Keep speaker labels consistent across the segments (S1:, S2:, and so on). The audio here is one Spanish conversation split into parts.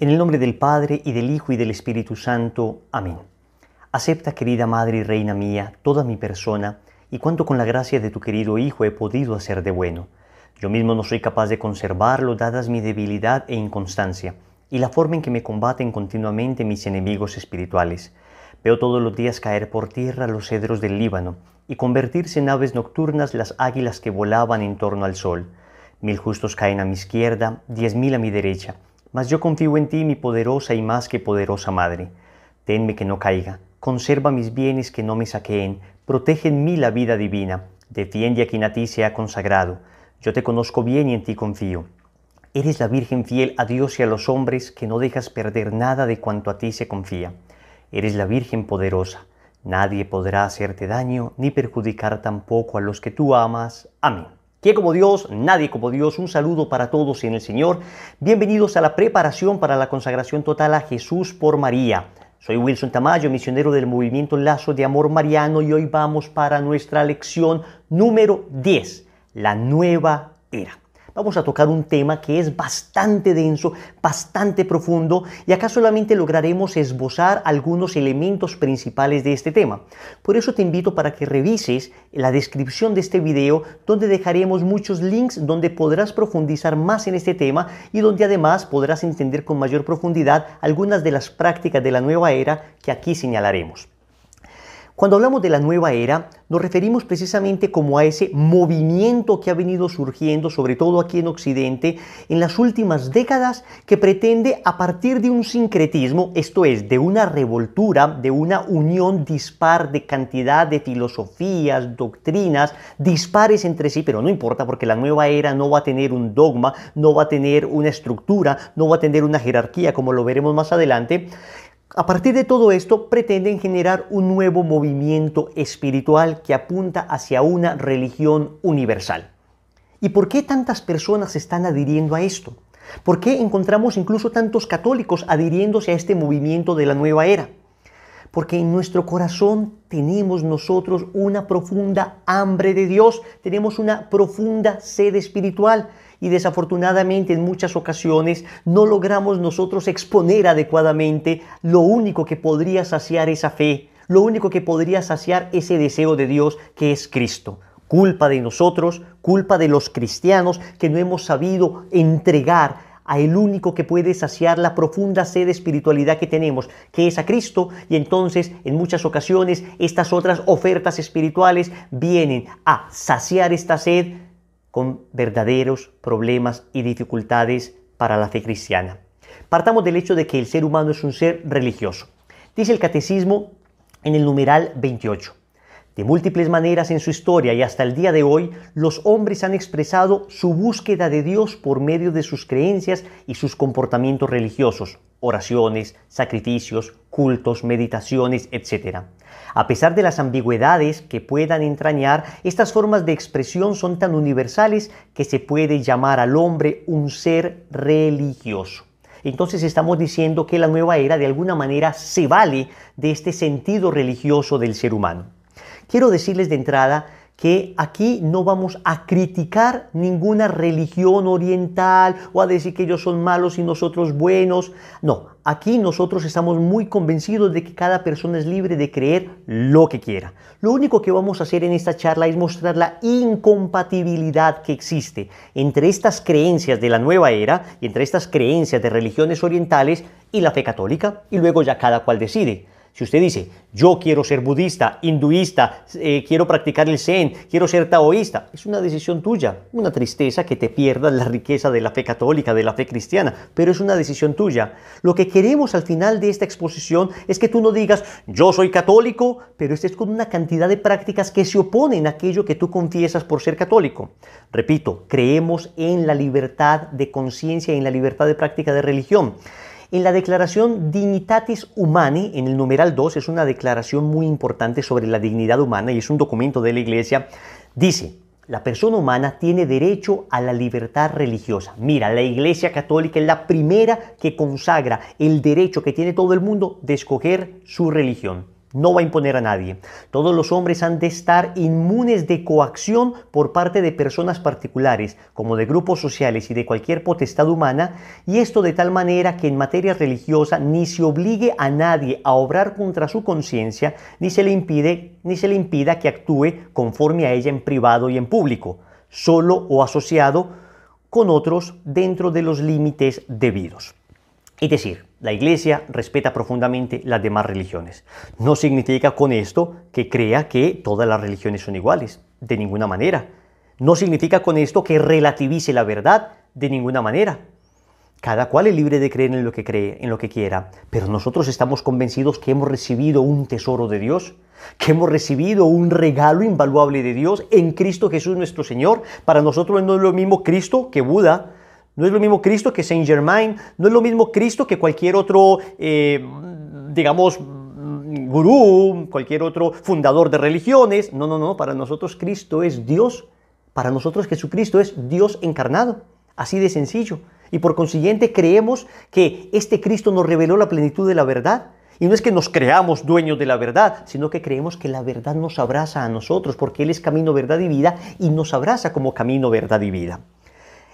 S1: En el nombre del Padre, y del Hijo, y del Espíritu Santo. Amén. Acepta, querida Madre y Reina mía, toda mi persona, y cuanto con la gracia de tu querido Hijo he podido hacer de bueno. Yo mismo no soy capaz de conservarlo, dadas mi debilidad e inconstancia, y la forma en que me combaten continuamente mis enemigos espirituales. Veo todos los días caer por tierra los cedros del Líbano, y convertirse en aves nocturnas las águilas que volaban en torno al sol. Mil justos caen a mi izquierda, diez mil a mi derecha, mas yo confío en ti, mi poderosa y más que poderosa Madre. Tenme que no caiga, conserva mis bienes que no me saqueen, protege en mí la vida divina, defiende a quien a ti se consagrado. Yo te conozco bien y en ti confío. Eres la Virgen fiel a Dios y a los hombres que no dejas perder nada de cuanto a ti se confía. Eres la Virgen poderosa. Nadie podrá hacerte daño ni perjudicar tampoco a los que tú amas. Amén. Que como Dios, nadie como Dios, un saludo para todos en el Señor. Bienvenidos a la preparación para la consagración total a Jesús por María. Soy Wilson Tamayo, misionero del movimiento Lazo de Amor Mariano y hoy vamos para nuestra lección número 10, la nueva era vamos a tocar un tema que es bastante denso, bastante profundo y acá solamente lograremos esbozar algunos elementos principales de este tema. Por eso te invito para que revises la descripción de este video donde dejaremos muchos links donde podrás profundizar más en este tema y donde además podrás entender con mayor profundidad algunas de las prácticas de la nueva era que aquí señalaremos. Cuando hablamos de la nueva era, nos referimos precisamente como a ese movimiento que ha venido surgiendo, sobre todo aquí en Occidente, en las últimas décadas, que pretende a partir de un sincretismo, esto es, de una revoltura, de una unión dispar de cantidad de filosofías, doctrinas, dispares entre sí, pero no importa porque la nueva era no va a tener un dogma, no va a tener una estructura, no va a tener una jerarquía, como lo veremos más adelante, a partir de todo esto pretenden generar un nuevo movimiento espiritual que apunta hacia una religión universal. ¿Y por qué tantas personas están adhiriendo a esto? ¿Por qué encontramos incluso tantos católicos adhiriéndose a este movimiento de la nueva era? Porque en nuestro corazón tenemos nosotros una profunda hambre de Dios, tenemos una profunda sed espiritual, y desafortunadamente en muchas ocasiones no logramos nosotros exponer adecuadamente lo único que podría saciar esa fe, lo único que podría saciar ese deseo de Dios que es Cristo. Culpa de nosotros, culpa de los cristianos que no hemos sabido entregar a el único que puede saciar la profunda sed de espiritualidad que tenemos, que es a Cristo, y entonces en muchas ocasiones estas otras ofertas espirituales vienen a saciar esta sed verdaderos problemas y dificultades para la fe cristiana. Partamos del hecho de que el ser humano es un ser religioso. Dice el catecismo en el numeral 28. De múltiples maneras en su historia y hasta el día de hoy, los hombres han expresado su búsqueda de Dios por medio de sus creencias y sus comportamientos religiosos, oraciones, sacrificios, cultos, meditaciones, etc. A pesar de las ambigüedades que puedan entrañar, estas formas de expresión son tan universales que se puede llamar al hombre un ser religioso. Entonces estamos diciendo que la nueva era de alguna manera se vale de este sentido religioso del ser humano. Quiero decirles de entrada que aquí no vamos a criticar ninguna religión oriental o a decir que ellos son malos y nosotros buenos. No, aquí nosotros estamos muy convencidos de que cada persona es libre de creer lo que quiera. Lo único que vamos a hacer en esta charla es mostrar la incompatibilidad que existe entre estas creencias de la nueva era y entre estas creencias de religiones orientales y la fe católica, y luego ya cada cual decide. Si usted dice, yo quiero ser budista, hinduista, eh, quiero practicar el zen, quiero ser taoísta, es una decisión tuya. Una tristeza que te pierdas la riqueza de la fe católica, de la fe cristiana, pero es una decisión tuya. Lo que queremos al final de esta exposición es que tú no digas, yo soy católico, pero estés con una cantidad de prácticas que se oponen a aquello que tú confiesas por ser católico. Repito, creemos en la libertad de conciencia y en la libertad de práctica de religión. En la declaración Dignitatis Humani, en el numeral 2, es una declaración muy importante sobre la dignidad humana y es un documento de la Iglesia. Dice, la persona humana tiene derecho a la libertad religiosa. Mira, la Iglesia Católica es la primera que consagra el derecho que tiene todo el mundo de escoger su religión. No va a imponer a nadie. Todos los hombres han de estar inmunes de coacción por parte de personas particulares, como de grupos sociales y de cualquier potestad humana, y esto de tal manera que en materia religiosa ni se obligue a nadie a obrar contra su conciencia, ni se le impide, ni se le impida que actúe conforme a ella en privado y en público, solo o asociado con otros dentro de los límites debidos. Es decir, la Iglesia respeta profundamente las demás religiones. No significa con esto que crea que todas las religiones son iguales, de ninguna manera. No significa con esto que relativice la verdad, de ninguna manera. Cada cual es libre de creer en lo que cree, en lo que quiera, pero nosotros estamos convencidos que hemos recibido un tesoro de Dios, que hemos recibido un regalo invaluable de Dios en Cristo Jesús nuestro Señor. Para nosotros no es lo mismo Cristo que Buda, no es lo mismo Cristo que Saint Germain, no es lo mismo Cristo que cualquier otro, eh, digamos, gurú, cualquier otro fundador de religiones. No, no, no, para nosotros Cristo es Dios, para nosotros Jesucristo es Dios encarnado, así de sencillo. Y por consiguiente creemos que este Cristo nos reveló la plenitud de la verdad. Y no es que nos creamos dueños de la verdad, sino que creemos que la verdad nos abraza a nosotros, porque Él es camino, verdad y vida, y nos abraza como camino, verdad y vida.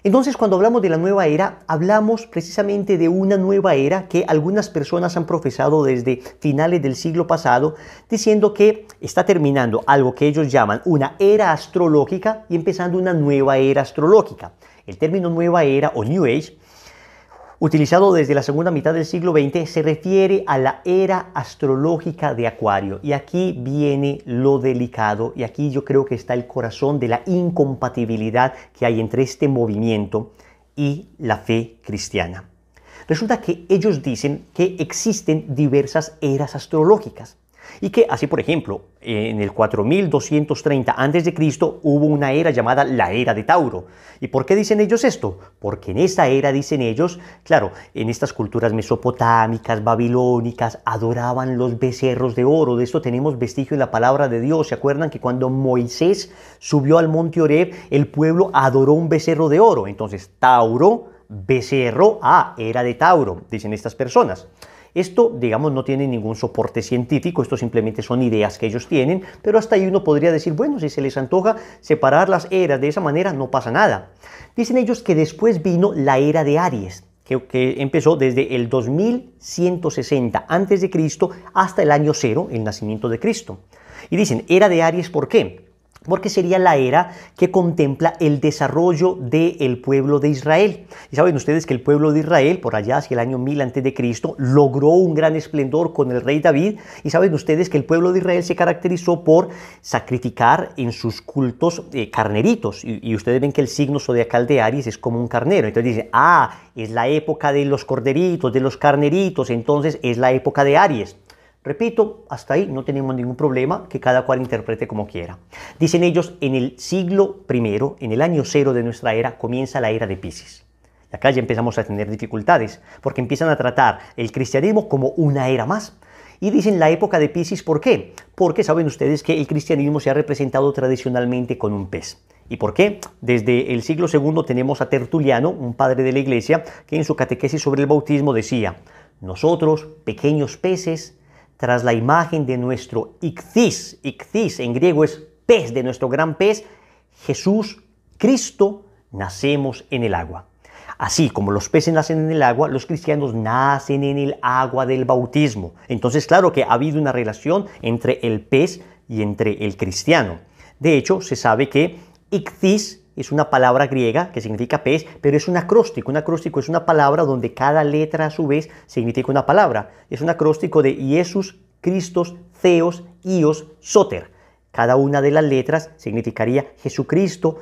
S1: Entonces, cuando hablamos de la nueva era, hablamos precisamente de una nueva era que algunas personas han profesado desde finales del siglo pasado, diciendo que está terminando algo que ellos llaman una era astrológica y empezando una nueva era astrológica. El término nueva era o New Age utilizado desde la segunda mitad del siglo XX, se refiere a la era astrológica de Acuario. Y aquí viene lo delicado, y aquí yo creo que está el corazón de la incompatibilidad que hay entre este movimiento y la fe cristiana. Resulta que ellos dicen que existen diversas eras astrológicas y que así, por ejemplo, en el 4230 a.C. hubo una era llamada la era de Tauro. ¿Y por qué dicen ellos esto? Porque en esa era, dicen ellos, claro, en estas culturas mesopotámicas, babilónicas, adoraban los becerros de oro. De esto tenemos vestigio en la palabra de Dios. ¿Se acuerdan que cuando Moisés subió al monte Oreb, el pueblo adoró un becerro de oro? Entonces, Tauro, becerro, ah, era de Tauro, dicen estas personas. Esto, digamos, no tiene ningún soporte científico, esto simplemente son ideas que ellos tienen, pero hasta ahí uno podría decir, bueno, si se les antoja separar las eras de esa manera, no pasa nada. Dicen ellos que después vino la era de Aries. Que, empezó desde el 2160 a.C. hasta el año cero, el nacimiento de Cristo. Y dicen, era de Aries, ¿por qué? porque sería la era que contempla el desarrollo del pueblo de Israel. Y saben ustedes que el pueblo de Israel, por allá hacia el año 1000 a.C., logró un gran esplendor con el rey David. Y saben ustedes que el pueblo de Israel se caracterizó por sacrificar en sus cultos eh, carneritos. Y, y, ustedes ven que el signo zodiacal de Aries es como un carnero. Entonces dice, ah, es la época de los corderitos, de los carneritos, entonces es la época de Aries. Repito, hasta ahí no tenemos ningún problema, que cada cual interprete como quiera. Dicen ellos, en el siglo I, en el año cero de nuestra era, comienza la era de Pisces. La acá ya empezamos a tener dificultades, porque empiezan a tratar el cristianismo como una era más. Y dicen la época de Pisces, ¿por qué? Porque saben ustedes que el cristianismo se ha representado tradicionalmente con un pez. ¿Y por qué? Desde el siglo II tenemos a Tertuliano, un padre de la iglesia, que en su catequesis sobre el bautismo decía, nosotros, pequeños peces, tras la imagen de nuestro Ichthys, Ichthys en griego es pez, de nuestro gran pez, Jesús Cristo, nacemos en el agua. Así como los peces nacen en el agua, los cristianos nacen en el agua del bautismo. Entonces, claro que ha habido una relación entre el pez y entre el cristiano. De hecho, se sabe que Ichthys es una palabra griega que significa pez, pero es un acróstico. Un acróstico es una palabra donde cada letra a su vez significa una palabra. Es un acróstico de Jesús, Cristos, Zeus, Ios, Soter. Cada una de las letras significaría Jesucristo,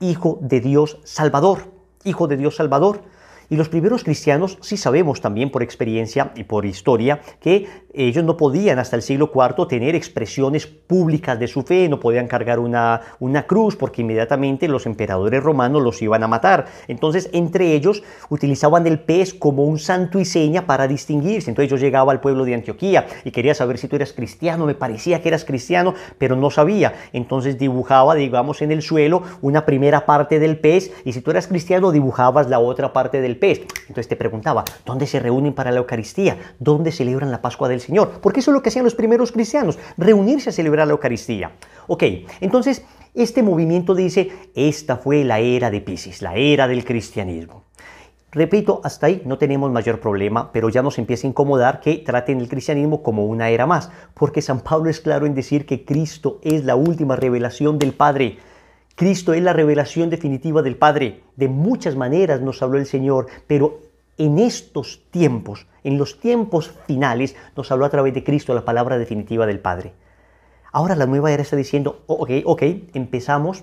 S1: Hijo de Dios Salvador. Hijo de Dios Salvador. Y los primeros cristianos sí sabemos también por experiencia y por historia que ellos no podían hasta el siglo IV tener expresiones públicas de su fe, no podían cargar una, una cruz porque inmediatamente los emperadores romanos los iban a matar. Entonces entre ellos utilizaban el pez como un santo y seña para distinguirse. Entonces yo llegaba al pueblo de Antioquía y quería saber si tú eras cristiano, me parecía que eras cristiano, pero no sabía. Entonces dibujaba, digamos, en el suelo una primera parte del pez y si tú eras cristiano dibujabas la otra parte del entonces te preguntaba, ¿dónde se reúnen para la Eucaristía? ¿Dónde celebran la Pascua del Señor? Porque eso es lo que hacían los primeros cristianos, reunirse a celebrar la Eucaristía. Ok, entonces este movimiento dice, esta fue la era de Pisces, la era del cristianismo. Repito, hasta ahí no tenemos mayor problema, pero ya nos empieza a incomodar que traten el cristianismo como una era más, porque San Pablo es claro en decir que Cristo es la última revelación del Padre. Cristo es la revelación definitiva del Padre. De muchas maneras nos habló el Señor, pero en estos tiempos, en los tiempos finales, nos habló a través de Cristo la palabra definitiva del Padre. Ahora la nueva era está diciendo, ok, ok, empezamos.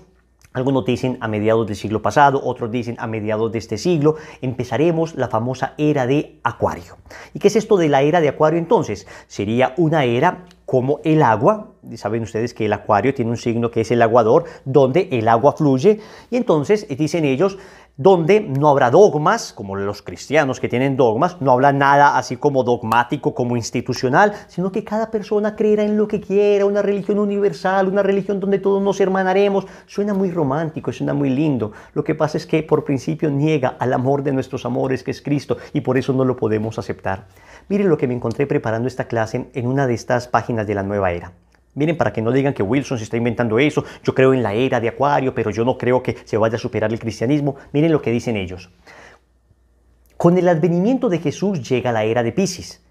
S1: Algunos dicen a mediados del siglo pasado, otros dicen a mediados de este siglo, empezaremos la famosa era de Acuario. ¿Y qué es esto de la era de Acuario entonces? Sería una era como el agua. Saben ustedes que el acuario tiene un signo que es el aguador, donde el agua fluye. Y entonces, dicen ellos, donde no habrá dogmas, como los cristianos que tienen dogmas, no habla nada así como dogmático, como institucional, sino que cada persona creerá en lo que quiera, una religión universal, una religión donde todos nos hermanaremos. Suena muy romántico, suena muy lindo. Lo que pasa es que por principio niega al amor de nuestros amores, que es Cristo, y por eso no lo podemos aceptar. Miren lo que me encontré preparando esta clase en una de estas páginas de la nueva era. Miren, para que no digan que Wilson se está inventando eso, yo creo en la era de Acuario, pero yo no creo que se vaya a superar el cristianismo. Miren lo que dicen ellos. Con el advenimiento de Jesús llega la era de Pisces.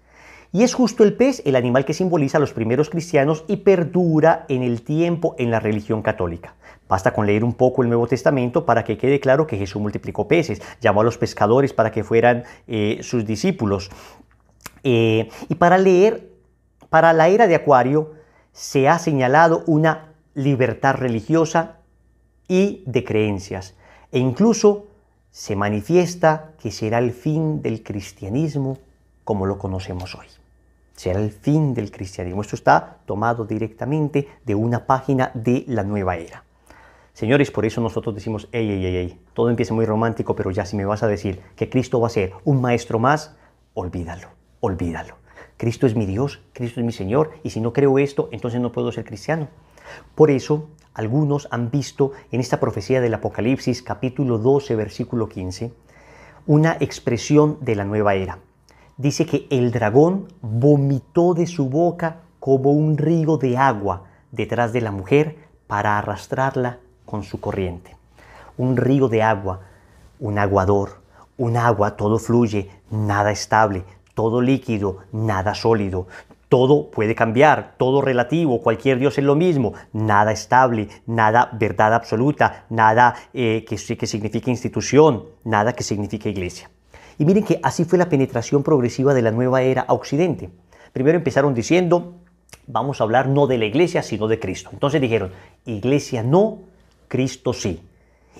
S1: Y es justo el pez el animal que simboliza a los primeros cristianos y perdura en el tiempo en la religión católica. Basta con leer un poco el Nuevo Testamento para que quede claro que Jesús multiplicó peces, llamó a los pescadores para que fueran eh, sus discípulos. Eh, y para leer, para la era de Acuario, se ha señalado una libertad religiosa y de creencias, e incluso se manifiesta que será el fin del cristianismo como lo conocemos hoy. Será el fin del cristianismo. Esto está tomado directamente de una página de la nueva era. Señores, por eso nosotros decimos, ey, ey, ey, ey, todo empieza muy romántico, pero ya si me vas a decir que Cristo va a ser un maestro más, olvídalo, olvídalo. Cristo es mi Dios, Cristo es mi Señor, y si no creo esto, entonces no puedo ser cristiano. Por eso, algunos han visto en esta profecía del Apocalipsis capítulo 12, versículo 15, una expresión de la nueva era. Dice que el dragón vomitó de su boca como un río de agua detrás de la mujer para arrastrarla con su corriente. Un río de agua, un aguador, un agua, todo fluye, nada estable, todo líquido, nada sólido. Todo puede cambiar, todo relativo, cualquier Dios es lo mismo, nada estable, nada verdad absoluta, nada eh, que, que signifique institución, nada que signifique iglesia. Y miren que así fue la penetración progresiva de la nueva era a Occidente. Primero empezaron diciendo, vamos a hablar no de la iglesia, sino de Cristo. Entonces dijeron, iglesia no, Cristo sí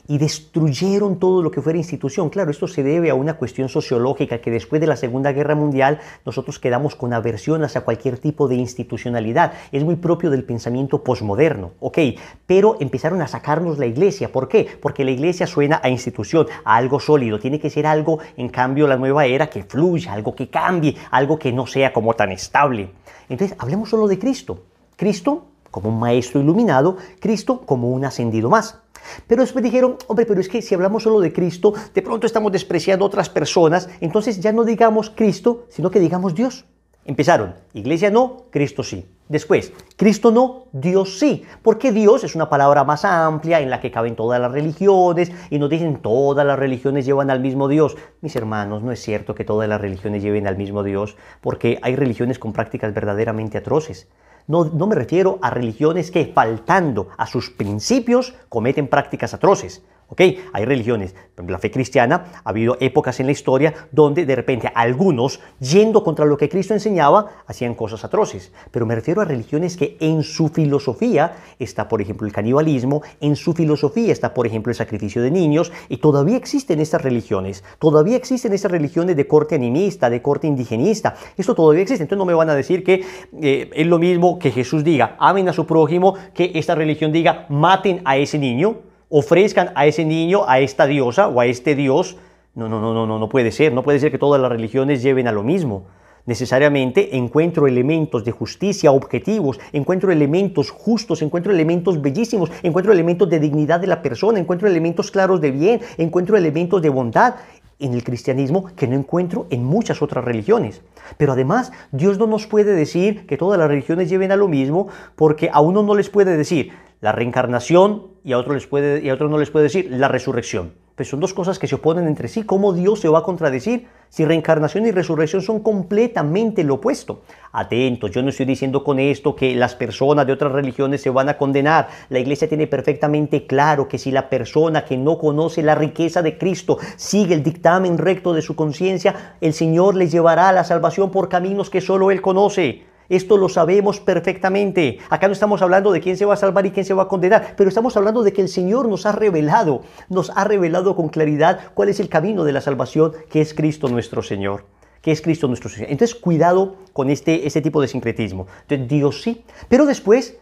S1: y destruyeron todo lo que fuera institución. Claro, esto se debe a una cuestión sociológica que después de la Segunda Guerra Mundial nosotros quedamos con aversión hacia cualquier tipo de institucionalidad. Es muy propio del pensamiento posmoderno, ¿ok? Pero empezaron a sacarnos la iglesia. ¿Por qué? Porque la iglesia suena a institución, a algo sólido. Tiene que ser algo, en cambio, la nueva era que fluya, algo que cambie, algo que no sea como tan estable. Entonces, hablemos solo de Cristo. Cristo como un maestro iluminado, Cristo como un ascendido más. Pero después dijeron, hombre, pero es que si hablamos solo de Cristo, de pronto estamos despreciando otras personas, entonces ya no digamos Cristo, sino que digamos Dios. Empezaron, iglesia no, Cristo sí. Después, Cristo no, Dios sí. Porque Dios es una palabra más amplia en la que caben todas las religiones y nos dicen todas las religiones llevan al mismo Dios. Mis hermanos, no es cierto que todas las religiones lleven al mismo Dios porque hay religiones con prácticas verdaderamente atroces. No, me refiero a religiones que, faltando a sus principios, cometen prácticas atroces. ¿Ok? Hay religiones, la fe cristiana, ha habido épocas en la historia donde de repente algunos, yendo contra lo que Cristo enseñaba, hacían cosas atroces. Pero me refiero a religiones que en su filosofía está, por ejemplo, el canibalismo, en su filosofía está, por ejemplo, el sacrificio de niños, y todavía existen estas religiones, todavía existen estas religiones de corte animista, de corte indigenista, esto todavía existe. Entonces no me van a decir que eh, es lo mismo que Jesús diga, amen a su prójimo, que esta religión diga, maten a ese niño ofrezcan a ese niño, a esta diosa o a este dios. No, no, no, no, no, no puede ser. No puede ser que todas las religiones lleven a lo mismo. Necesariamente encuentro elementos de justicia objetivos, encuentro elementos justos, encuentro elementos bellísimos, encuentro elementos de dignidad de la persona, encuentro elementos claros de bien, encuentro elementos de bondad en el cristianismo que no encuentro en muchas otras religiones. Pero además, Dios no nos puede decir que todas las religiones lleven a lo mismo, porque a uno no les puede decir, la reencarnación y a, otros les puede, y a no les puede decir la resurrección. Pues son dos cosas que se oponen entre sí. ¿Cómo Dios se va a contradecir si reencarnación y resurrección son completamente lo opuesto? Atentos, yo no estoy diciendo con esto que las personas de otras religiones se van a condenar. La iglesia tiene perfectamente claro que si la persona que no conoce la riqueza de Cristo sigue el dictamen recto de su conciencia, el Señor les llevará a la salvación por caminos que solo Él conoce. Esto lo sabemos perfectamente. Acá no estamos hablando de quién se va a salvar y quién se va a condenar, pero estamos hablando de que el Señor nos ha revelado, nos ha revelado con claridad cuál es el camino de la salvación, que es Cristo nuestro Señor que es Cristo nuestro Señor. Entonces, cuidado con este, este tipo de sincretismo. Dios sí, pero después,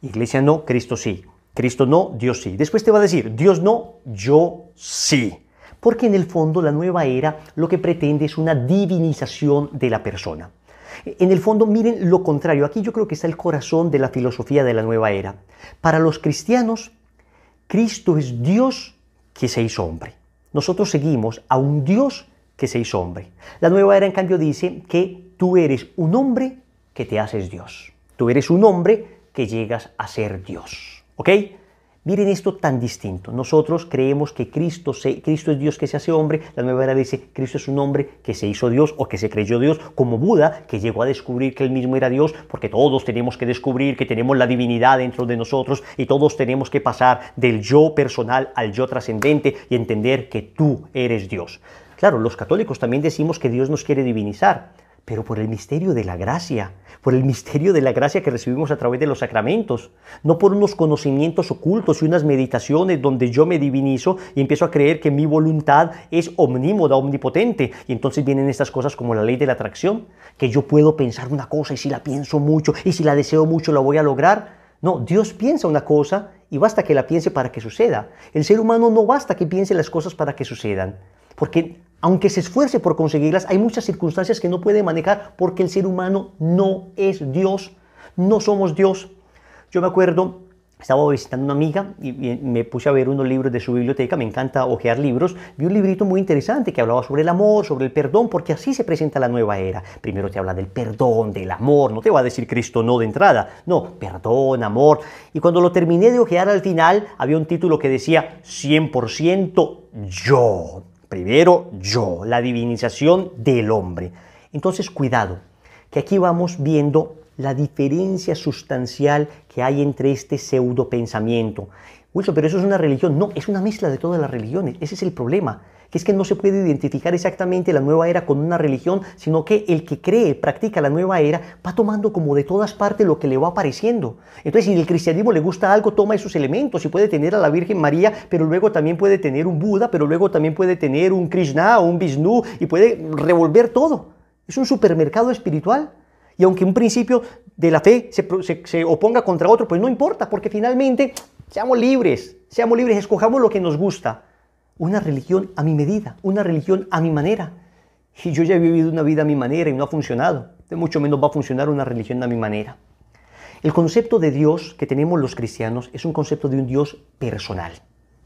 S1: iglesia no, Cristo sí. Cristo no, Dios sí. Después te va a decir, Dios no, yo sí. Porque en el fondo la nueva era lo que pretende es una divinización de la persona. En el fondo, miren lo contrario. Aquí yo creo que está el corazón de la filosofía de la nueva era. Para los cristianos, Cristo es Dios que se hizo hombre. Nosotros seguimos a un Dios que se hizo hombre. La nueva era, en cambio, dice que tú eres un hombre que te haces Dios. Tú eres un hombre que llegas a ser Dios. ¿Ok? Miren esto tan distinto. Nosotros creemos que Cristo, Cristo es Dios que se hace hombre. La nueva era dice, Cristo es un hombre que se hizo Dios o que se creyó Dios, como Buda, que llegó a descubrir que él mismo era Dios, porque todos tenemos que descubrir que tenemos la divinidad dentro de nosotros y todos tenemos que pasar del yo personal al yo trascendente y entender que tú eres Dios. Claro, los católicos también decimos que Dios nos quiere divinizar pero por el misterio de la gracia, por el misterio de la gracia que recibimos a través de los sacramentos, no por unos conocimientos ocultos y unas meditaciones donde yo me divinizo y empiezo a creer que mi voluntad es omnímoda, omnipotente, y entonces vienen estas cosas como la ley de la atracción, que yo puedo pensar una cosa y si la pienso mucho y si la deseo mucho la voy a lograr. No, Dios piensa una cosa y basta que la piense para que suceda. El ser humano no basta que piense las cosas para que sucedan, porque aunque se esfuerce por conseguirlas, hay muchas circunstancias que no puede manejar porque el ser humano no es Dios, no somos Dios. Yo me acuerdo, estaba visitando una amiga y, me puse a ver unos libros de su biblioteca, me encanta hojear libros, vi un librito muy interesante que hablaba sobre el amor, sobre el perdón, porque así se presenta la nueva era. Primero te habla del perdón, del amor, no te va a decir Cristo no de entrada, no, perdón, amor. Y cuando lo terminé de hojear al final, había un título que decía 100% yo. Primero yo, la divinización del hombre. Entonces, cuidado, que aquí vamos viendo la diferencia sustancial que hay entre este pseudo pensamiento. Wilson, pero eso es una religión. No, es una mezcla de todas las religiones. Ese es el problema que es que no se puede identificar exactamente la nueva era con una religión, sino que el que cree, practica la nueva era, va tomando como de todas partes lo que le va apareciendo. Entonces, si el cristianismo le gusta algo, toma esos elementos y puede tener a la Virgen María, pero luego también puede tener un Buda, pero luego también puede tener un Krishna o un Vishnu y puede revolver todo. Es un supermercado espiritual. Y aunque un principio de la fe se, se, oponga contra otro, pues no importa, porque finalmente seamos libres, seamos libres, escojamos lo que nos gusta una religión a mi medida, una religión a mi manera. Y yo ya he vivido una vida a mi manera y no ha funcionado. De mucho menos va a funcionar una religión a mi manera. El concepto de Dios que tenemos los cristianos es un concepto de un Dios personal,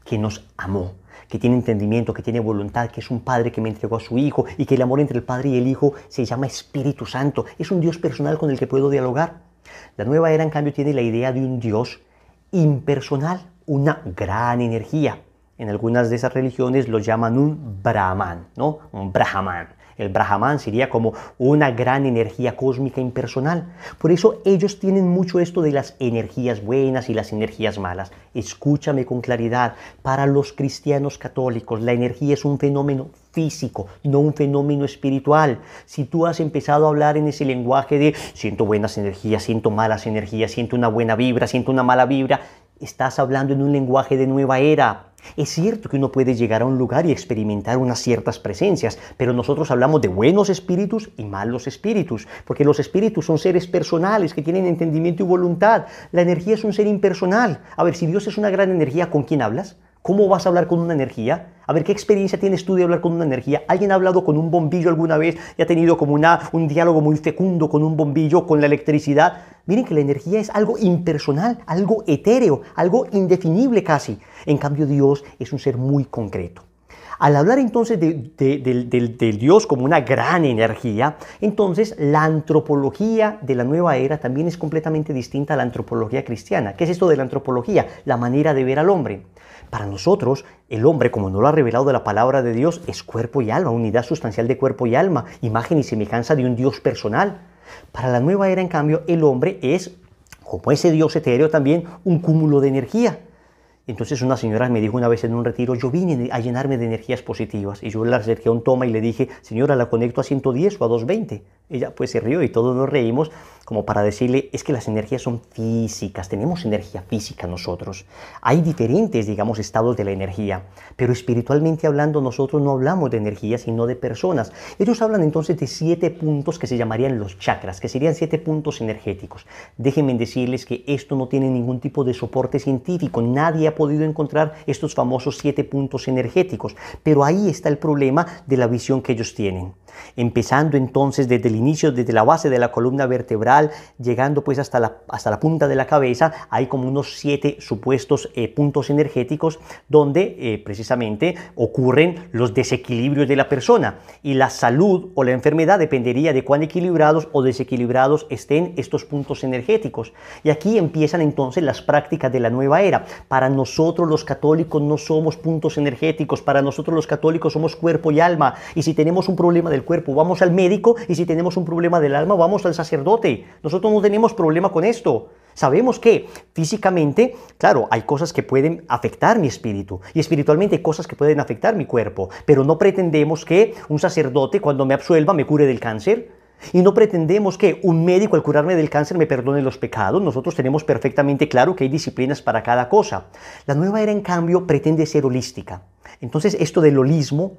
S1: que nos amó, que tiene entendimiento, que tiene voluntad, que es un padre que me entregó a su hijo y que el amor entre el padre y el hijo se llama Espíritu Santo. Es un Dios personal con el que puedo dialogar. La nueva era, en cambio, tiene la idea de un Dios impersonal, una gran energía, en algunas de esas religiones lo llaman un brahman, ¿no? Un brahman. El brahman sería como una gran energía cósmica impersonal. Por eso ellos tienen mucho esto de las energías buenas y las energías malas. Escúchame con claridad, para los cristianos católicos la energía es un fenómeno físico, no un fenómeno espiritual. Si tú has empezado a hablar en ese lenguaje de siento buenas energías, siento malas energías, siento una buena vibra, siento una mala vibra, estás hablando en un lenguaje de nueva era es cierto que uno puede llegar a un lugar y experimentar unas ciertas presencias, pero nosotros hablamos de buenos espíritus y malos espíritus, porque los espíritus son seres personales que tienen entendimiento y voluntad. La energía es un ser impersonal. A ver, si Dios es una gran energía, ¿con quién hablas? ¿Cómo vas a hablar con una energía? A ver, ¿qué experiencia tienes tú de hablar con una energía? ¿Alguien ha hablado con un bombillo alguna vez y ha tenido como una, un diálogo muy fecundo con un bombillo, con la electricidad? Miren que la energía es algo impersonal, algo etéreo, algo indefinible casi. En cambio, Dios es un ser muy concreto. Al hablar entonces del de, de, Dios como una gran energía, entonces la antropología de la nueva era también es completamente distinta a la antropología cristiana. ¿Qué es esto de la antropología? La manera de ver al hombre. Para nosotros, el hombre, como no lo ha revelado de la palabra de Dios, es cuerpo y alma, unidad sustancial de cuerpo y alma, imagen y semejanza de un Dios personal. Para la nueva era, en cambio, el hombre es, como ese Dios etéreo, también un cúmulo de energía. Entonces una señora me dijo una vez en un retiro, yo vine a llenarme de energías positivas y yo la acerqué a un toma y le dije, señora, la conecto a 110 o a 220. Ella pues se rió y todos nos reímos como para decirle, es que las energías son físicas, tenemos energía física nosotros. Hay diferentes, digamos, estados de la energía, pero espiritualmente hablando nosotros no hablamos de energía sino de personas. Ellos hablan entonces de siete puntos que se llamarían los chakras, que serían siete puntos energéticos. Déjenme decirles que esto no tiene ningún tipo de soporte científico, nadie podido encontrar estos famosos siete puntos energéticos. Pero ahí está el problema de la visión que ellos tienen empezando entonces desde el inicio, desde la base de la columna vertebral, llegando pues hasta la, hasta la punta de la cabeza, hay como unos siete supuestos eh, puntos energéticos donde eh, precisamente ocurren los desequilibrios de la persona y la salud o la enfermedad dependería de cuán equilibrados o desequilibrados estén estos puntos energéticos. Y aquí empiezan entonces las prácticas de la nueva era. Para nosotros los católicos no somos puntos energéticos, para nosotros los católicos somos cuerpo y alma y si tenemos un problema del cuerpo, vamos al médico y si tenemos un problema del alma, vamos al sacerdote. Nosotros no tenemos problema con esto. Sabemos que físicamente, claro, hay cosas que pueden afectar mi espíritu y espiritualmente hay cosas que pueden afectar mi cuerpo, pero no pretendemos que un sacerdote cuando me absuelva me cure del cáncer. Y no pretendemos que un médico al curarme del cáncer me perdone los pecados, nosotros tenemos perfectamente claro que hay disciplinas para cada cosa. La nueva era, en cambio, pretende ser holística. Entonces, esto del holismo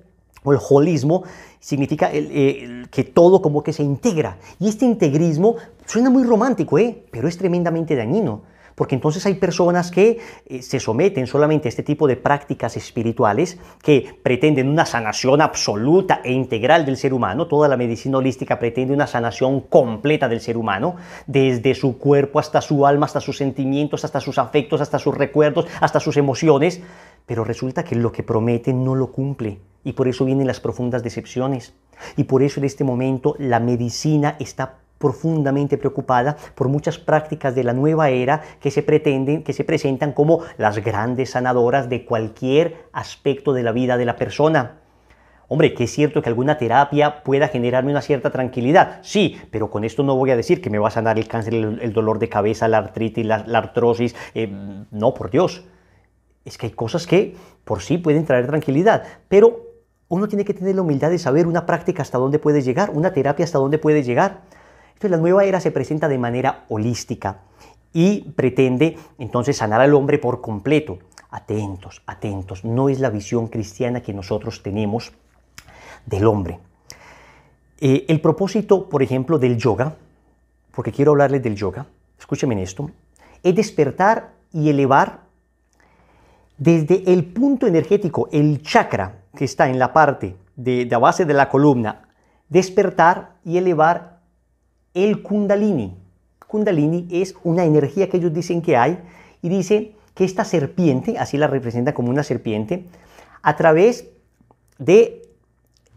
S1: el holismo significa eh, que todo como que se integra. Y este integrismo suena muy romántico, ¿eh? pero es tremendamente dañino. Porque entonces hay personas que eh, se someten solamente a este tipo de prácticas espirituales que pretenden una sanación absoluta e integral del ser humano. Toda la medicina holística pretende una sanación completa del ser humano, desde su cuerpo hasta su alma, hasta sus sentimientos, hasta sus afectos, hasta sus recuerdos, hasta sus emociones. Pero resulta que lo que prometen no lo cumple y por eso vienen las profundas decepciones. Y por eso en este momento la medicina está profundamente preocupada por muchas prácticas de la nueva era que se pretenden, que se presentan como las grandes sanadoras de cualquier aspecto de la vida de la persona. Hombre, que es cierto que alguna terapia pueda generarme una cierta tranquilidad, sí, pero con esto no voy a decir que me va a sanar el cáncer, el, dolor de cabeza, la artritis, la, artrosis, eh, no, por Dios. Es que hay cosas que por sí pueden traer tranquilidad, pero uno tiene que tener la humildad de saber una práctica hasta dónde puede llegar, una terapia hasta dónde puede llegar. Entonces la nueva era se presenta de manera holística y pretende entonces sanar al hombre por completo. Atentos, atentos, no es la visión cristiana que nosotros tenemos del hombre. Eh, el propósito, por ejemplo, del yoga, porque quiero hablarles del yoga, escúchenme esto, es despertar y elevar desde el punto energético, el chakra, que está en la parte de, la base de la columna, despertar y elevar el kundalini. Kundalini es una energía que ellos dicen que hay y dice que esta serpiente, así la representa como una serpiente, a través de,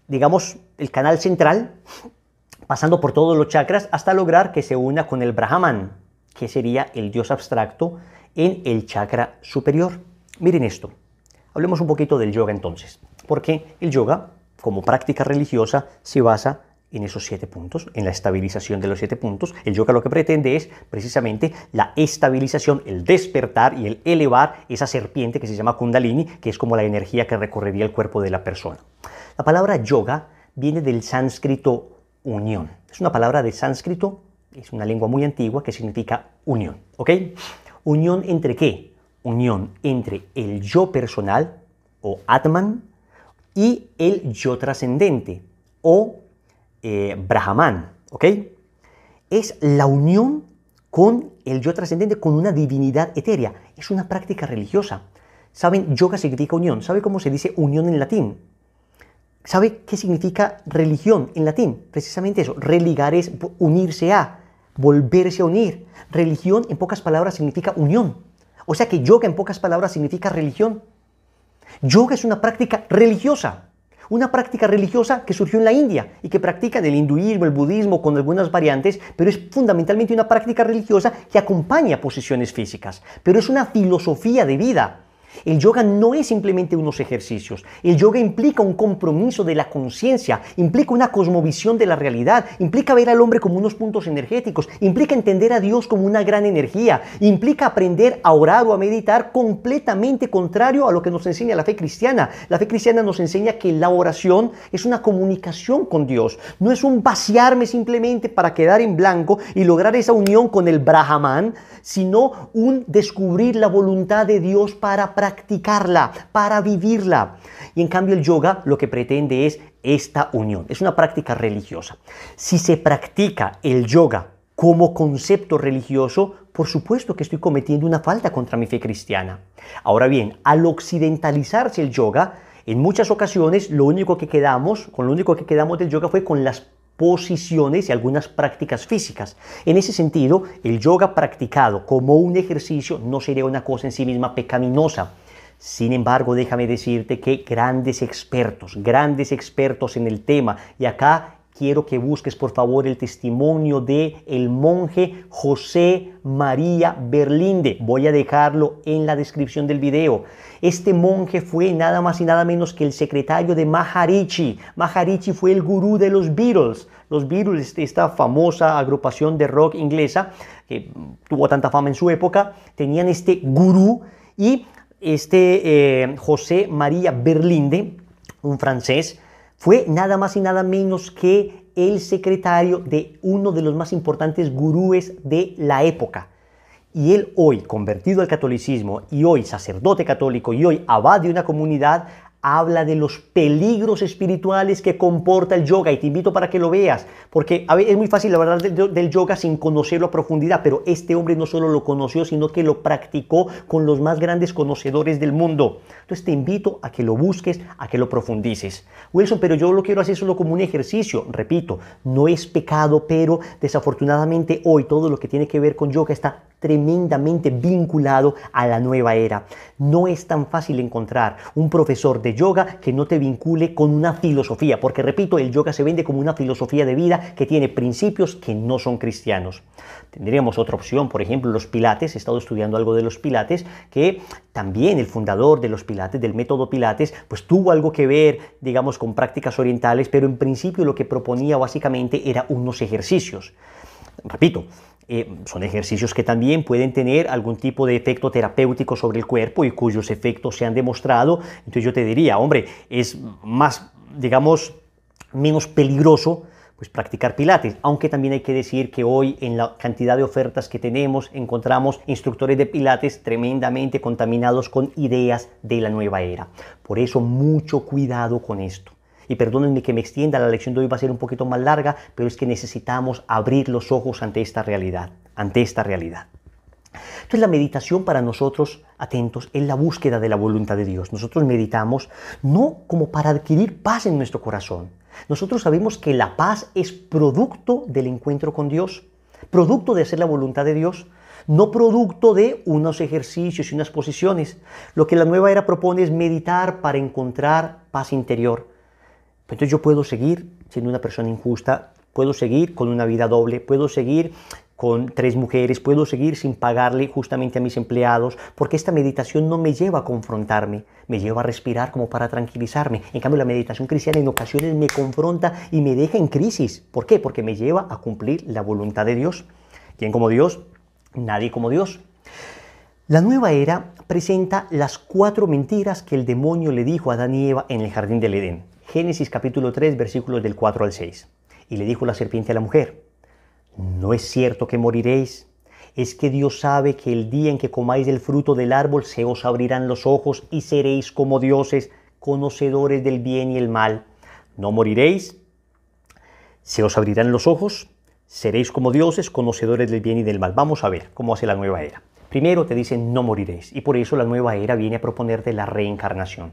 S1: digamos, el canal central, pasando por todos los chakras hasta lograr que se una con el Brahman, que sería el dios abstracto en el chakra superior. Miren esto. Hablemos un poquito del yoga entonces porque el yoga, como práctica religiosa, se basa en esos siete puntos, en la estabilización de los siete puntos. El yoga lo que pretende es precisamente la estabilización, el despertar y el elevar esa serpiente que se llama kundalini, que es como la energía que recorrería el cuerpo de la persona. La palabra yoga viene del sánscrito unión. Es una palabra de sánscrito, es una lengua muy antigua que significa unión. ¿Ok? ¿Unión entre qué? Unión entre el yo personal o Atman, y el yo trascendente o eh, Brahman. ¿ok? Es la unión con el yo trascendente, con una divinidad etérea. Es una práctica religiosa. ¿Saben? Yoga significa unión. ¿Sabe cómo se dice unión en latín? ¿Sabe qué significa religión en latín? Precisamente eso. Religar es unirse a, volverse a unir. Religión en pocas palabras significa unión. O sea que yoga en pocas palabras significa religión. Yoga es una práctica religiosa, una práctica religiosa que surgió en la India y que practican el hinduismo, el budismo con algunas variantes, pero es fundamentalmente una práctica religiosa que acompaña posiciones físicas, pero es una filosofía de vida el yoga no es simplemente unos ejercicios. El yoga implica un compromiso de la conciencia, implica una cosmovisión de la realidad, implica ver al hombre como unos puntos energéticos, implica entender a Dios como una gran energía, implica aprender a orar o a meditar completamente contrario a lo que nos enseña la fe cristiana. La fe cristiana nos enseña que la oración es una comunicación con Dios, no es un vaciarme simplemente para quedar en blanco y lograr esa unión con el Brahman, sino un descubrir la voluntad de Dios para practicarla, para vivirla. Y en cambio el yoga lo que pretende es esta unión. Es una práctica religiosa. Si se practica el yoga como concepto religioso, por supuesto que estoy cometiendo una falta contra mi fe cristiana. Ahora bien, al occidentalizarse el yoga, en muchas ocasiones lo único que quedamos, con lo único que quedamos del yoga fue con las posiciones y algunas prácticas físicas. En ese sentido, el yoga practicado como un ejercicio no sería una cosa en sí misma pecaminosa. Sin embargo, déjame decirte que grandes expertos, grandes expertos en el tema, y acá quiero que busques por favor el testimonio de el monje José María Berlinde. Voy a dejarlo en la descripción del video. Este monje fue nada más y nada menos que el secretario de Maharishi. Maharishi fue el gurú de los Beatles. Los Beatles, esta famosa agrupación de rock inglesa que tuvo tanta fama en su época, tenían este gurú y este eh, José María Berlinde, un francés, fue nada más y nada menos que el secretario de uno de los más importantes gurúes de la época. Y él hoy, convertido al catolicismo, y hoy sacerdote católico, y hoy abad de una comunidad, habla de los peligros espirituales que comporta el yoga y te invito para que lo veas, porque es muy fácil hablar del, del yoga sin conocerlo a profundidad, pero este hombre no solo lo conoció, sino que lo practicó con los más grandes conocedores del mundo. Entonces te invito a que lo busques, a que lo profundices. Wilson, pero yo lo quiero hacer solo como un ejercicio, repito, no es pecado, pero desafortunadamente hoy todo lo que tiene que ver con yoga está tremendamente vinculado a la nueva era. No es tan fácil encontrar un profesor de yoga que no te vincule con una filosofía, porque repito, el yoga se vende como una filosofía de vida que tiene principios que no son cristianos. Tendríamos otra opción, por ejemplo, los pilates, he estado estudiando algo de los pilates, que también el fundador de los pilates, del método pilates, pues tuvo algo que ver, digamos, con prácticas orientales, pero en principio lo que proponía básicamente era unos ejercicios. Repito, eh, son ejercicios que también pueden tener algún tipo de efecto terapéutico sobre el cuerpo y cuyos efectos se han demostrado. Entonces yo te diría, hombre, es más, digamos, menos peligroso pues practicar pilates, aunque también hay que decir que hoy en la cantidad de ofertas que tenemos encontramos instructores de pilates tremendamente contaminados con ideas de la nueva era. Por eso mucho cuidado con esto. Y perdónenme que me extienda, la lección de hoy va a ser un poquito más larga, pero es que necesitamos abrir los ojos ante esta realidad, ante esta realidad. Entonces la meditación para nosotros, atentos, es la búsqueda de la voluntad de Dios. Nosotros meditamos no como para adquirir paz en nuestro corazón. Nosotros sabemos que la paz es producto del encuentro con Dios, producto de hacer la voluntad de Dios, no producto de unos ejercicios y unas posiciones. Lo que la nueva era propone es meditar para encontrar paz interior. Entonces yo puedo seguir siendo una persona injusta, puedo seguir con una vida doble, puedo seguir con tres mujeres, puedo seguir sin pagarle justamente a mis empleados, porque esta meditación no me lleva a confrontarme, me lleva a respirar como para tranquilizarme. En cambio, la meditación cristiana en ocasiones me confronta y me deja en crisis. ¿Por qué? Porque me lleva a cumplir la voluntad de Dios. ¿Quién como Dios? Nadie como Dios. La nueva era presenta las cuatro mentiras que el demonio le dijo a Adán en el jardín del Edén. Génesis capítulo 3 versículos del 4 al 6. Y le dijo la serpiente a la mujer, no es cierto que moriréis, es que Dios sabe que el día en que comáis del fruto del árbol se os abrirán los ojos y seréis como dioses, conocedores del bien y el mal. No moriréis, se os abrirán los ojos, seréis como dioses, conocedores del bien y del mal. Vamos a ver cómo hace la nueva era. Primero te dicen no moriréis y por eso la nueva era viene a proponerte la reencarnación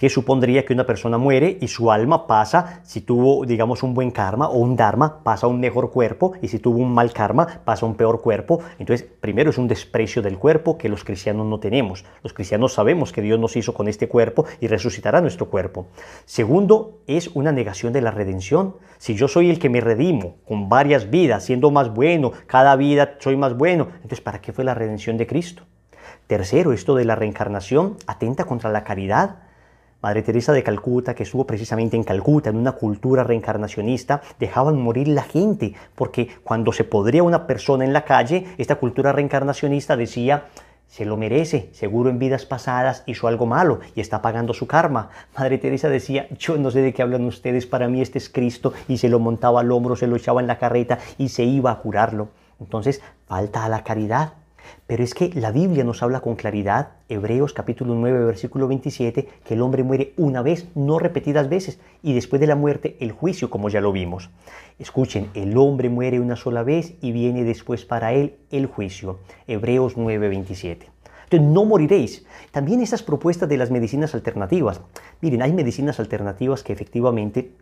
S1: que supondría que una persona muere y su alma pasa, si tuvo, digamos, un buen karma o un dharma, pasa a un mejor cuerpo y si tuvo un mal karma, pasa a un peor cuerpo. Entonces, primero es un desprecio del cuerpo que los cristianos no tenemos. Los cristianos sabemos que Dios nos hizo con este cuerpo y resucitará nuestro cuerpo. Segundo, es una negación de la redención. Si yo soy el que me redimo con varias vidas, siendo más bueno, cada vida soy más bueno, entonces, ¿para qué fue la redención de Cristo? Tercero, esto de la reencarnación atenta contra la caridad. Madre Teresa de Calcuta, que estuvo precisamente en Calcuta, en una cultura reencarnacionista, dejaban morir la gente, porque cuando se podría una persona en la calle, esta cultura reencarnacionista decía, se lo merece, seguro en vidas pasadas hizo algo malo y está pagando su karma. Madre Teresa decía, yo no sé de qué hablan ustedes, para mí este es Cristo, y se lo montaba al hombro, se lo echaba en la carreta y se iba a curarlo. Entonces, falta a la caridad, pero es que la Biblia nos habla con claridad, Hebreos capítulo 9, versículo 27, que el hombre muere una vez, no repetidas veces, y después de la muerte el juicio, como ya lo vimos. Escuchen, el hombre muere una sola vez y viene después para él el juicio. Hebreos 9, 27. Entonces, no moriréis. También estas propuestas de las medicinas alternativas. Miren, hay medicinas alternativas que efectivamente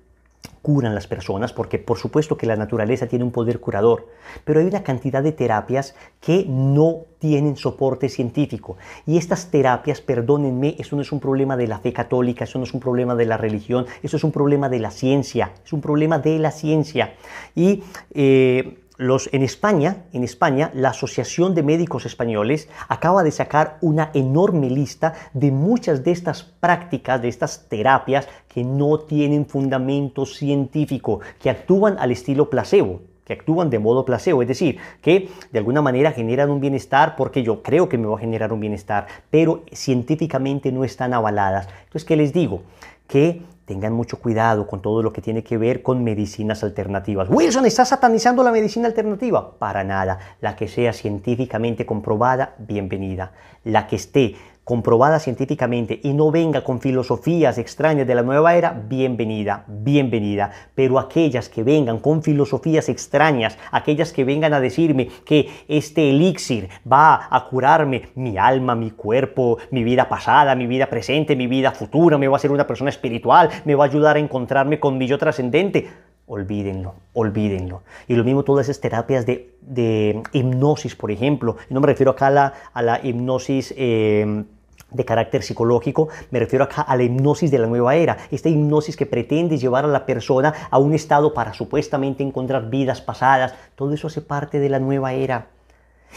S1: curan las personas, porque por supuesto que la naturaleza tiene un poder curador, pero hay una cantidad de terapias que no tienen soporte científico. Y estas terapias, perdónenme, eso no es un problema de la fe católica, eso no es un problema de la religión, eso es un problema de la ciencia, es un problema de la ciencia. Y eh, en, España, en España, la Asociación de Médicos Españoles acaba de sacar una enorme lista de muchas de estas prácticas, de estas terapias que no tienen fundamento científico, que actúan al estilo placebo que actúan de modo placebo, es decir, que de alguna manera generan un bienestar porque yo creo que me va a generar un bienestar, pero científicamente no están avaladas. Entonces, ¿qué les digo? Que tengan mucho cuidado con todo lo que tiene que ver con medicinas alternativas. Wilson, ¿está satanizando la medicina alternativa? Para nada. La que sea científicamente comprobada, bienvenida. La que esté comprobada científicamente y no venga con filosofías extrañas de la nueva era, bienvenida, bienvenida. Pero aquellas que vengan con filosofías extrañas, aquellas que vengan a decirme que este elixir va a curarme mi alma, mi cuerpo, mi vida pasada, mi vida presente, mi vida futura, me va a hacer una persona espiritual, me va a ayudar a encontrarme con mi yo trascendente. Olvídenlo, olvídenlo. Y lo mismo todas esas terapias de, hipnosis, por ejemplo. No me refiero acá a la, a la hipnosis... Eh, de carácter psicológico, me refiero acá a la hipnosis de la nueva era, esta hipnosis que pretende llevar a la persona a un estado para supuestamente encontrar vidas pasadas, todo eso hace parte de la nueva era.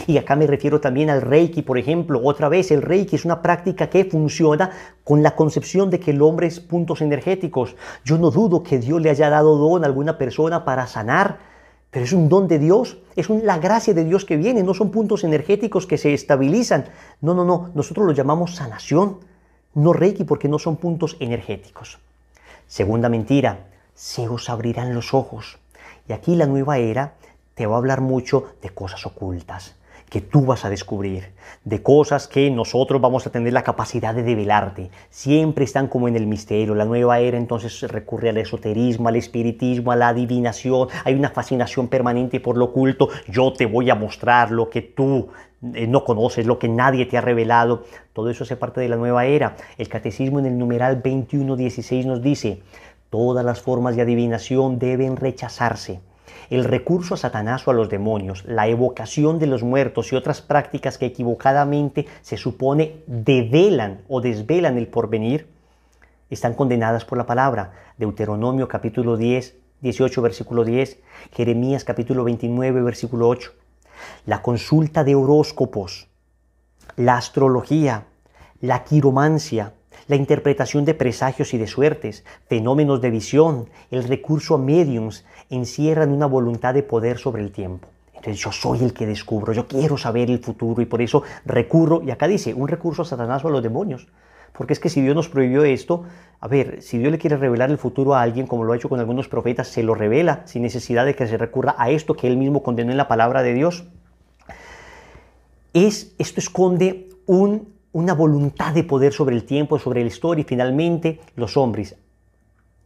S1: Y acá me refiero también al Reiki, por ejemplo. Otra vez, el Reiki es una práctica que funciona con la concepción de que el hombre es puntos energéticos. Yo no dudo que Dios le haya dado don a alguna persona para sanar, pero es un don de Dios, es la gracia de Dios que viene, no son puntos energéticos que se estabilizan. No, no, no, nosotros lo llamamos sanación, no Reiki porque no son puntos energéticos. Segunda mentira, se os abrirán los ojos. Y aquí la nueva era te va a hablar mucho de cosas ocultas que tú vas a descubrir, de cosas que nosotros vamos a tener la capacidad de develarte. Siempre están como en el misterio. La nueva era entonces recurre al esoterismo, al espiritismo, a la adivinación. Hay una fascinación permanente por lo oculto. Yo te voy a mostrar lo que tú eh, no conoces, lo que nadie te ha revelado. Todo eso hace parte de la nueva era. El catecismo en el numeral 2116 nos dice, todas las formas de adivinación deben rechazarse el recurso a Satanás o a los demonios, la evocación de los muertos y otras prácticas que equivocadamente se supone develan o desvelan el porvenir, están condenadas por la palabra. Deuteronomio capítulo 10, 18, versículo 10, Jeremías capítulo 29, versículo 8. La consulta de horóscopos, la astrología, la quiromancia, la interpretación de presagios y de suertes, fenómenos de visión, el recurso a mediums, encierran una voluntad de poder sobre el tiempo. Entonces yo soy el que descubro, yo quiero saber el futuro y por eso recurro, y acá dice, un recurso a Satanás o a los demonios. Porque es que si Dios nos prohibió esto, a ver, si Dios le quiere revelar el futuro a alguien, como lo ha hecho con algunos profetas, se lo revela sin necesidad de que se recurra a esto que él mismo condenó en la palabra de Dios. Es, esto esconde una voluntad de poder sobre el tiempo, sobre la historia y finalmente los hombres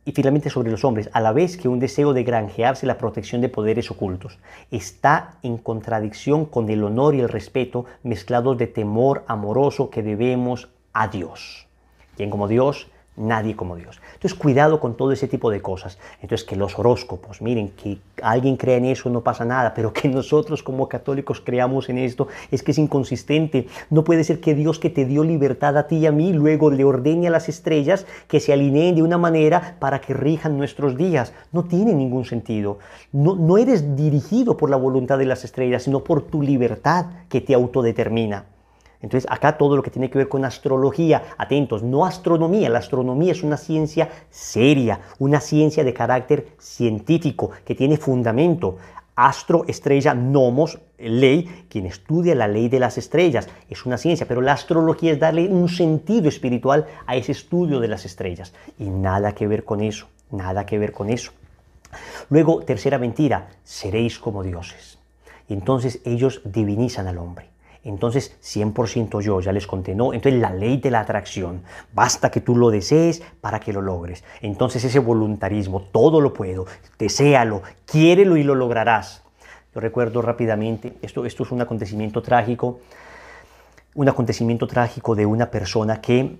S1: y finalmente sobre los hombres, a la vez que un deseo de granjearse la protección de poderes ocultos. Está en contradicción con el honor y el respeto mezclados de temor amoroso que debemos a Dios, quien como Dios Nadie como Dios. Entonces, cuidado con todo ese tipo de cosas. Entonces, que los horóscopos, miren, que alguien crea en eso no pasa nada, pero que nosotros como católicos creamos en esto es que es inconsistente. No puede ser que Dios que te dio libertad a ti y a mí, luego le ordene a las estrellas que se alineen de una manera para que rijan nuestros días. No tiene ningún sentido. No, no eres dirigido por la voluntad de las estrellas, sino por tu libertad que te autodetermina. Entonces, acá todo lo que tiene que ver con astrología, atentos, no astronomía, la astronomía es una ciencia seria, una ciencia de carácter científico, que tiene fundamento. Astro, estrella, nomos, ley, quien estudia la ley de las estrellas, es una ciencia, pero la astrología es darle un sentido espiritual a ese estudio de las estrellas. Y nada que ver con eso, nada que ver con eso. Luego, tercera mentira, seréis como dioses. Y entonces ellos divinizan al hombre entonces 100% yo, ya les conté, no, entonces la ley de la atracción, basta que tú lo desees para que lo logres. Entonces ese voluntarismo, todo lo puedo, deséalo, quiérelo y lo lograrás. Yo recuerdo rápidamente, esto, esto es un acontecimiento trágico, un acontecimiento trágico de una persona que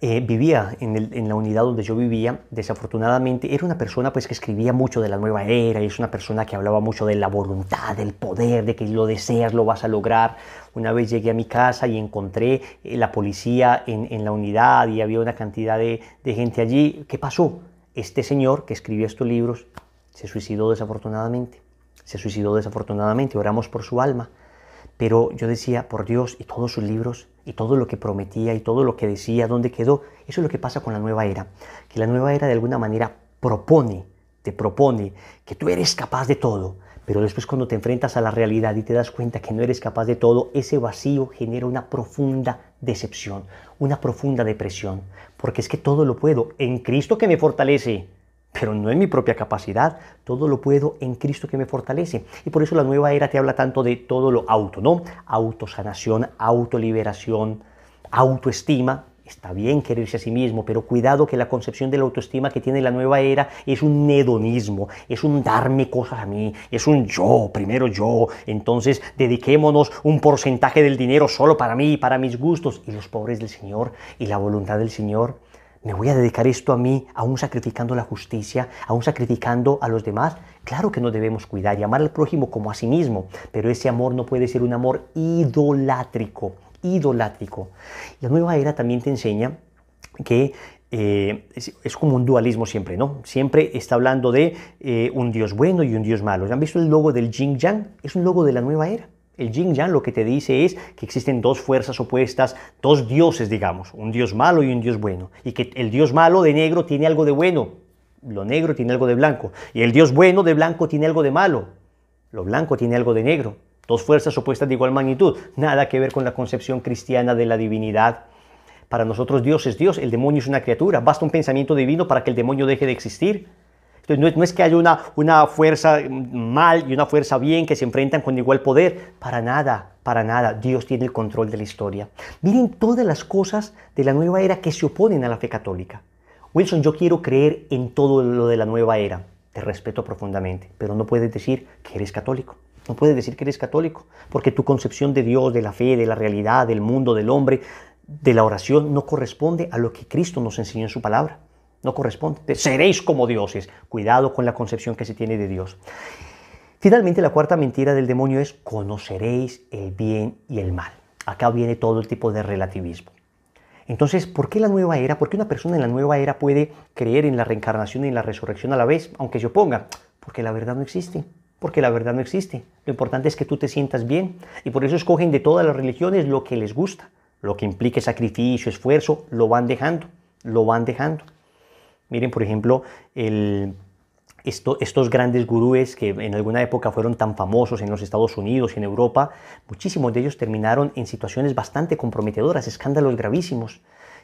S1: eh, vivía en, la unidad donde yo vivía, desafortunadamente, era una persona pues que escribía mucho de la nueva era, y es una persona que hablaba mucho de la voluntad, del poder, de que lo deseas, lo vas a lograr. Una vez llegué a mi casa y encontré eh, la policía en, la unidad y había una cantidad de, de gente allí. ¿Qué pasó? Este señor que escribió estos libros se suicidó desafortunadamente. Se suicidó desafortunadamente, oramos por su alma pero yo decía, por Dios, y todos sus libros, y todo lo que prometía, y todo lo que decía, dónde quedó, eso es lo que pasa con la nueva era, que la nueva era de alguna manera propone, te propone que tú eres capaz de todo, pero después cuando te enfrentas a la realidad y te das cuenta que no eres capaz de todo, ese vacío genera una profunda decepción, una profunda depresión, porque es que todo lo puedo en Cristo que me fortalece pero no en mi propia capacidad. Todo lo puedo en Cristo que me fortalece. Y por eso la nueva era te habla tanto de todo lo auto, ¿no? Autosanación, autoliberación, autoestima. Está bien quererse a sí mismo, pero cuidado que la concepción de la autoestima que tiene la nueva era es un hedonismo, es un darme cosas a mí, es un yo, primero yo. Entonces dediquémonos un porcentaje del dinero solo para mí, y para mis gustos y los pobres del Señor y la voluntad del Señor ¿Me voy a dedicar esto a mí, aún sacrificando la justicia, aún sacrificando a los demás? Claro que nos debemos cuidar y amar al prójimo como a sí mismo, pero ese amor no puede ser un amor idolátrico, idolátrico. La nueva era también te enseña que eh, es, como un dualismo siempre, ¿no? Siempre está hablando de eh, un Dios bueno y un Dios malo. ¿Han visto el logo del Jing Yang? Es un logo de la nueva era. El yin yang lo que te dice es que existen dos fuerzas opuestas, dos dioses, digamos, un dios malo y un dios bueno, y que el dios malo de negro tiene algo de bueno, lo negro tiene algo de blanco, y el dios bueno de blanco tiene algo de malo, lo blanco tiene algo de negro, dos fuerzas opuestas de igual magnitud, nada que ver con la concepción cristiana de la divinidad. Para nosotros Dios es Dios, el demonio es una criatura, basta un pensamiento divino para que el demonio deje de existir. Entonces, no es, que haya una, una fuerza mm, mal y una fuerza bien que se enfrentan con igual poder, para nada, para nada. Dios tiene el control de la historia. Miren todas las cosas de la nueva era que se oponen a la fe católica. Wilson, yo quiero creer en todo lo de la nueva era. Te respeto profundamente, pero no puedes decir que eres católico. No puedes decir que eres católico, porque tu concepción de Dios, de la fe, de la realidad, del mundo, del hombre, de la oración, no corresponde a lo que Cristo nos enseñó en su palabra. No corresponde. Seréis como dioses. Cuidado con la concepción que se tiene de Dios. Finalmente, la cuarta mentira del demonio es conoceréis el bien y el mal. Acá viene todo el tipo de relativismo. Entonces, ¿por qué la nueva era? ¿Por qué una persona en la nueva era puede creer en la reencarnación y en la resurrección a la vez, aunque se oponga? Porque la verdad no existe. Porque la verdad no existe. Lo importante es que tú te sientas bien. Y por eso escogen de todas las religiones lo que les gusta. Lo que implique sacrificio, esfuerzo, lo van dejando. Lo van dejando. Miren, por ejemplo, estos grandes gurúes que en alguna época fueron tan famosos en los Estados Unidos y en Europa, muchísimos de ellos terminaron en situaciones bastante comprometedoras, escándalos gravísimos.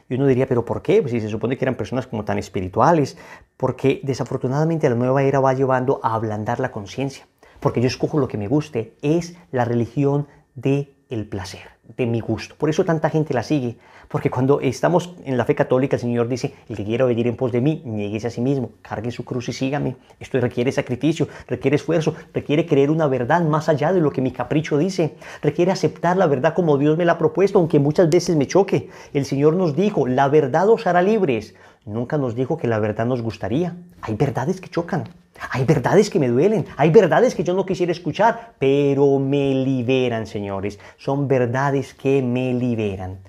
S1: Y uno diría, ¿pero por qué? Pues si se supone que eran personas como tan espirituales, porque desafortunadamente la nueva era va llevando a ablandar la conciencia, porque yo escojo lo que me guste, es la religión del el placer de mi gusto. Por eso tanta gente la sigue, porque cuando estamos en la fe católica, el Señor dice, el que quiera venir en pos de mí, nieguese a sí mismo, cargue su cruz y sígame. Esto requiere sacrificio, requiere esfuerzo, requiere creer una verdad más allá de lo que mi capricho dice, requiere aceptar la verdad como Dios me la ha propuesto, aunque muchas veces me choque. El Señor nos dijo, la verdad os hará libres nunca nos dijo que la verdad nos gustaría. Hay verdades que chocan, hay verdades que me duelen, hay verdades que yo no quisiera escuchar, pero me liberan, señores. Son verdades que me liberan.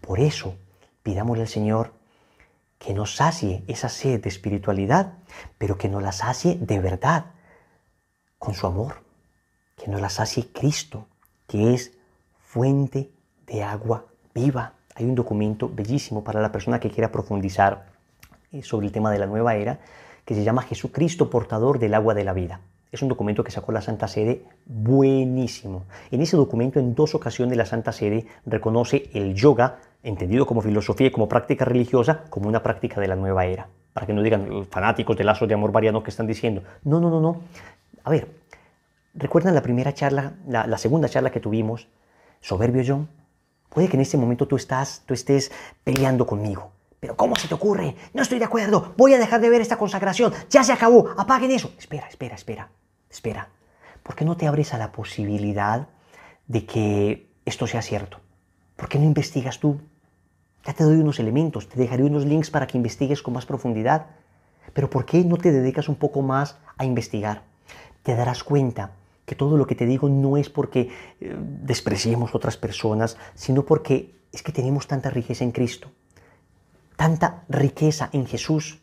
S1: Por eso, pidámosle al Señor que nos sacie esa sed de espiritualidad, pero que nos la sacie de verdad, con su amor, que nos la sacie Cristo, que es fuente de agua viva. Hay un documento bellísimo para la persona que quiera profundizar eh, sobre el tema de la nueva era, que se llama Jesucristo portador del agua de la vida. Es un documento que sacó la Santa Sede buenísimo. En ese documento, en dos ocasiones, la Santa Sede reconoce el yoga, entendido como filosofía y como práctica religiosa, como una práctica de la nueva era. Para que no digan eh, fanáticos de lazos de amor variano que están diciendo. No, no, no, no. A ver, ¿recuerdan la primera charla, la, segunda charla que tuvimos? Soberbio John. Puede que en este momento tú, estás, tú estés peleando conmigo pero ¿cómo se te ocurre? No estoy de acuerdo. Voy a dejar de ver esta consagración. Ya se acabó. Apaguen eso. Espera, espera, espera. Espera. ¿Por qué no te abres a la posibilidad de que esto sea cierto? ¿Por qué no investigas tú? Ya te doy unos elementos, te dejaré unos links para que investigues con más profundidad. Pero ¿por qué no te dedicas un poco más a investigar? Te darás cuenta que todo lo que te digo no es porque eh, despreciemos otras personas, sino porque es que tenemos tanta riqueza en Cristo tanta riqueza en Jesús,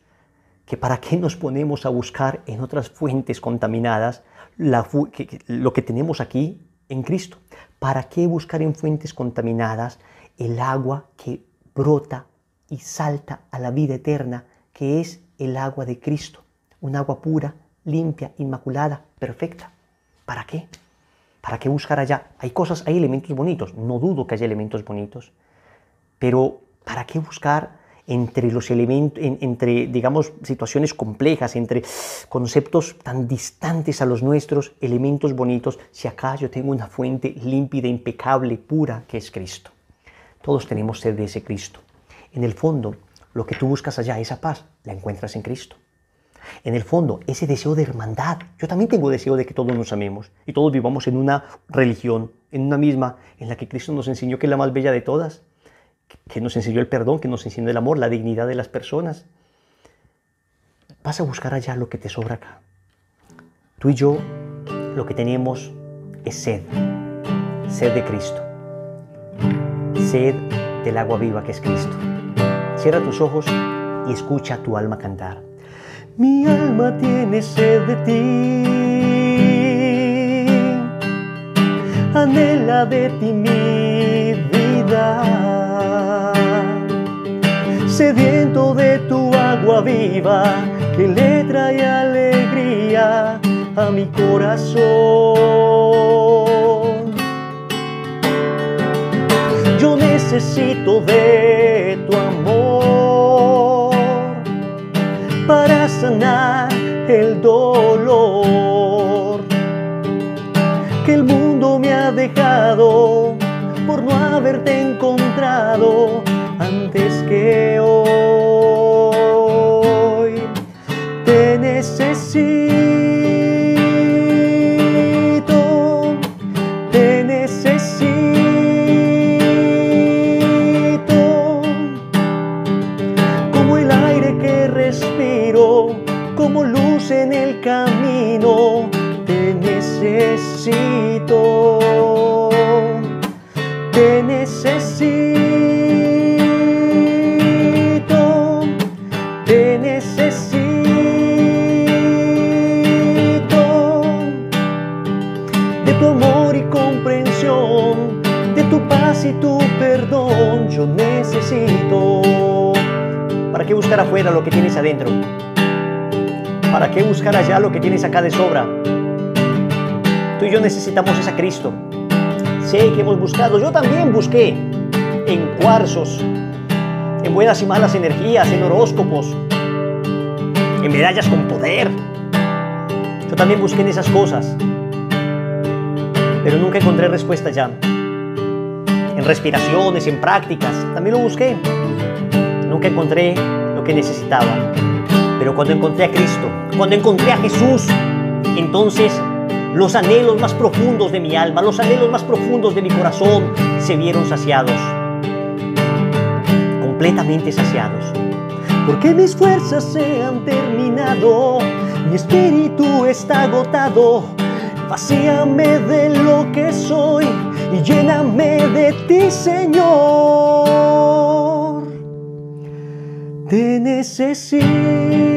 S1: que para qué nos ponemos a buscar en otras fuentes contaminadas lo que tenemos aquí en Cristo. ¿Para qué buscar en fuentes contaminadas el agua que brota y salta a la vida eterna, que es el agua de Cristo? Un agua pura, limpia, inmaculada, perfecta. ¿Para qué? ¿Para qué buscar allá? Hay cosas, hay elementos bonitos, no dudo que haya elementos bonitos, pero ¿para qué buscar entre los elementos, entre, digamos, situaciones complejas, entre conceptos tan distantes a los nuestros, elementos bonitos, si acá yo tengo una fuente límpida, impecable, pura, que es Cristo. Todos tenemos sed de ese Cristo. En el fondo, lo que tú buscas allá, esa paz, la encuentras en Cristo. En el fondo, ese deseo de hermandad. Yo también tengo deseo de que todos nos amemos y todos vivamos en una religión, en una misma, en la que Cristo nos enseñó que es la más bella de todas que nos enseñó el perdón, que nos enseñó el amor, la dignidad de las personas. Vas a buscar allá lo que te sobra acá. Tú y yo lo que tenemos es sed, sed de Cristo, sed del agua viva que es Cristo. Cierra tus ojos y escucha a tu alma
S2: cantar. Mi alma tiene sed de ti, anhela de ti mi vida sediento de tu agua viva que le trae alegría a mi corazón. Yo necesito de tu amor para sanar el dolor que el mundo me ha dejado por no haberte encontrado antes que hoy. Te necesito, te necesito. Como el aire que respiro, como luz en el camino
S1: qué buscar allá lo que tienes acá de sobra? Tú y yo necesitamos esa Cristo. Sé que hemos buscado, yo también busqué en cuarzos, en buenas y malas energías, en horóscopos, en medallas con poder. Yo también busqué en esas cosas, pero nunca encontré respuesta ya. En respiraciones, en prácticas, también lo busqué. Nunca encontré lo que necesitaba. Pero cuando encontré a Cristo, cuando encontré a Jesús, entonces los anhelos más profundos de mi alma, los anhelos más profundos de mi corazón se vieron saciados, completamente saciados.
S2: Porque mis fuerzas se han terminado, mi espíritu está agotado. Vacíame de lo que soy y lléname de ti, Señor. Te necesito.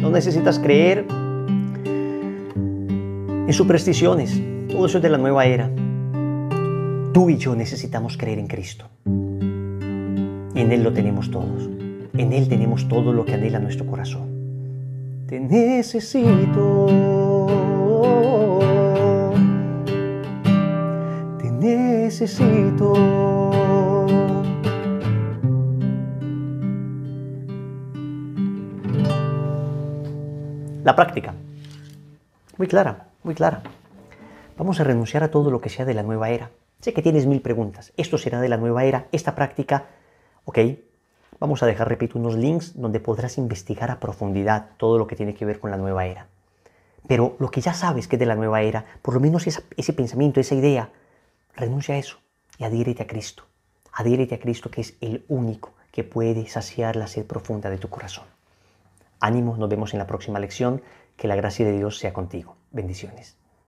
S2: no necesitas
S1: creer en supersticiones, todo eso es de la nueva era. Tú y yo necesitamos creer en Cristo. Y en Él lo tenemos todos. En Él tenemos todo lo que anhela nuestro corazón.
S2: Te necesito. Te necesito
S1: La práctica. Muy clara, muy clara. Vamos a renunciar a todo lo que sea de la nueva era. Sé que tienes mil preguntas. Esto será de la nueva era, esta práctica. Ok. Vamos a dejar, repito, unos links donde podrás investigar a profundidad todo lo que tiene que ver con la nueva era. Pero lo que ya sabes que es de la nueva era, por lo menos ese pensamiento, esa idea, renuncia a eso y adhiérete a Cristo. Adhiérete a Cristo que es el único que puede saciar la sed profunda de tu corazón. Ánimos, nos vemos en la próxima lección. Que la gracia de Dios sea contigo. Bendiciones.